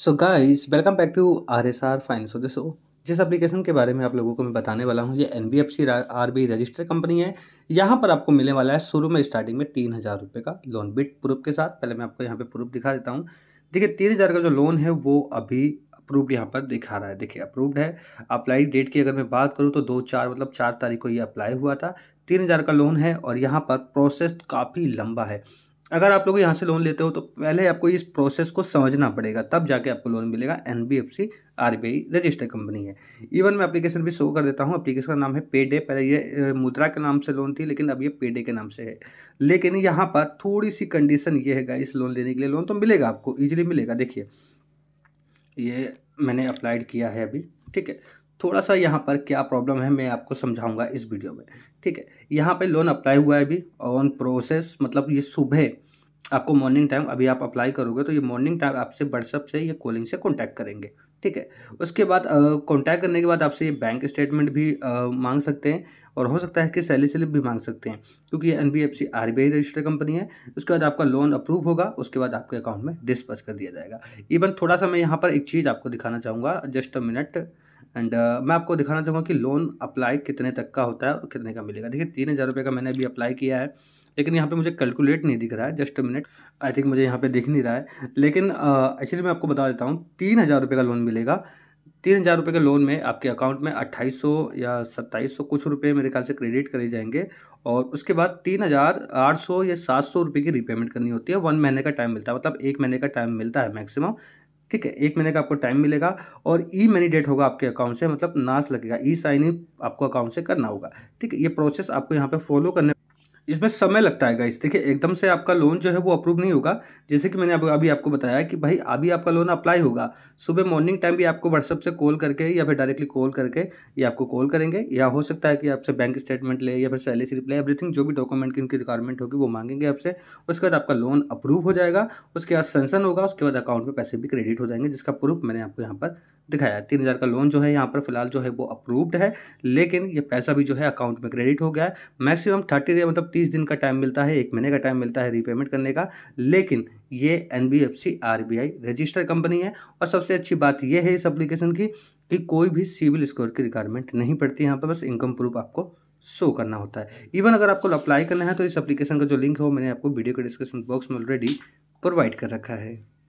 so guys welcome back to R S R finance of the जिस application के बारे में आप लोगों को मैं बताने वाला हूँ ये N B F C R B register company है यहाँ पर आपको मिलने वाला है शुरू में स्टार्टिंग में तीन हज़ार रुपये का लोन बिट प्रूफ के साथ पहले मैं आपको यहाँ पे प्रूफ दिखा देता हूँ देखिए तीन हज़ार का जो लोन है वो अभी अप्रूव्ड यहाँ पर दिखा रहा है देखिए अप्रूव्ड है अप्लाई डेट की अगर मैं बात करूँ तो दो चार मतलब चार तारीख को ये अप्लाई हुआ था तीन हज़ार का लोन है और यहाँ पर प्रोसेस काफ़ी लंबा है अगर आप लोग यहाँ से लोन लेते हो तो पहले आपको इस प्रोसेस को समझना पड़ेगा तब जाके आपको लोन मिलेगा N B F C R B I registered company है इवन मैं एप्लीकेशन भी शो कर देता हूँ एप्लीकेशन का नाम है पे डे पहले ये मुद्रा के नाम से लोन थी लेकिन अब ये पेडे के नाम से है लेकिन यहाँ पर थोड़ी सी कंडीशन ये है इस लोन लेने के लिए लोन तो मिलेगा आपको ईजिली मिलेगा देखिए ये मैंने अप्लाइड किया है अभी ठीक है थोड़ा सा यहाँ पर क्या प्रॉब्लम है मैं आपको समझाऊंगा इस वीडियो में ठीक है यहाँ पे लोन अप्लाई हुआ है अभी ऑन प्रोसेस मतलब ये सुबह आपको मॉर्निंग टाइम अभी आप अप्लाई करोगे तो ये मॉर्निंग टाइम आपसे व्हाट्सअप से या कॉलिंग से कॉन्टैक्ट करेंगे ठीक है उसके बाद कॉन्टैक्ट करने के बाद आपसे ये बैंक स्टेटमेंट भी आ, मांग सकते हैं और हो सकता है कि सैलरी स्लिप भी मांग सकते हैं क्योंकि ये N B F C R B I registered company है उसके बाद आपका लोन अप्रूव होगा उसके बाद आपके अकाउंट में डिस्पर्स कर दिया जाएगा इवन थोड़ा सा मैं यहाँ पर एक चीज़ आपको दिखाना चाहूँगा just a minute and uh, मैं आपको दिखाना चाहूँगा कि लोन अप्लाई कितने तक का होता है और कितने का मिलेगा देखिए तीन हज़ार रुपये का मैंने अभी अप्लाई किया है लेकिन यहाँ पे मुझे कैलकुलेट नहीं दिख रहा है जस्ट मिनट आई थिंक मुझे यहाँ पे दिख नहीं रहा है लेकिन एक्चुअली uh, मैं आपको बता देता हूँ तीन हज़ार रुपये का लोन मिलेगा तीन हज़ार रुपये के लोन में आपके अकाउंट में अट्ठाईस सौ या सत्ताईस सौ कुछ रुपये मेरे ख्याल से क्रेडिट करे जाएंगे और उसके बाद तीन हज़ार आठ सौ या सात सौ रुपये की रीपेमेंट करनी होती है वन महीने का टाइम मिलता है मतलब एक महीने का टाइम मिलता है मैक्सिमम ठीक है एक महीने का आपको टाइम मिलेगा और ई मैनी डेट होगा आपके अकाउंट से मतलब नाश लगेगा ई साइन इन आपको अकाउंट से करना होगा ठीक है ये प्रोसेस आपको यहाँ पे फॉलो करने इसमें समय लगता है गाइस देखिए एकदम से आपका लोन जो है वो अप्रूव नहीं होगा जैसे कि मैंने अभी आपको बताया कि भाई अभी आपका लोन अप्लाई होगा सुबह मॉर्निंग टाइम भी आपको व्हाट्सअप से कॉल करके या फिर डायरेक्टली कॉल करके या आपको कॉल करेंगे या हो सकता है कि आपसे बैंक स्टेटमेंट ले या फिर सैलरी स्लिप ले एवरीथिंग जो भी डॉक्यूमेंट की उनकी रिक्वायरमेंट होगी वो मांगेंगे आपसे उसके बाद आपका लोन अप्रूव हो जाएगा उसके बाद सेंसन होगा उसके बाद अकाउंट में पैसे भी क्रेडिट हो जाएंगे जिसका प्रूफ मैंने आपको यहाँ पर दिखाया तीन हज़ार का लोन जो है यहाँ पर फिलहाल जो है वो अप्रूव्ड है लेकिन ये पैसा भी जो है अकाउंट में क्रेडिट हो गया है मैक्सिमम थर्टी डे मतलब तीस दिन का टाइम मिलता है एक महीने का टाइम मिलता है रीपेमेंट करने का लेकिन ये N B F C R B I register company है और सबसे अच्छी बात यह है इस अप्लीकेशन की कि कोई भी सिविल स्कोर की रिक्वायरमेंट नहीं पड़ती यहाँ पर बस इनकम प्रूफ आपको शो करना होता है इवन अगर आपको अप्लाई करना है तो इस अप्लीकेशन का जो लिंक है वो मैंने आपको वीडियो के डिस्क्रिप्शन बॉक्स में ऑलरेडी प्रोवाइड कर रखा है